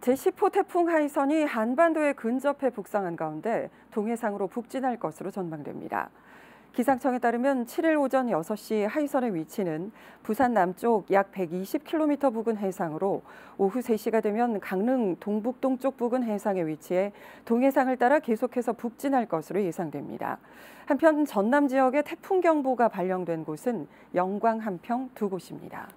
제10호 태풍 하이선이 한반도에 근접해 북상한 가운데 동해상으로 북진할 것으로 전망됩니다. 기상청에 따르면 7일 오전 6시 하이선의 위치는 부산 남쪽 약 120km 부근 해상으로 오후 3시가 되면 강릉 동북동쪽 부근 해상에 위치해 동해상을 따라 계속해서 북진할 것으로 예상됩니다. 한편 전남 지역에 태풍경보가 발령된 곳은 영광 한평 두 곳입니다.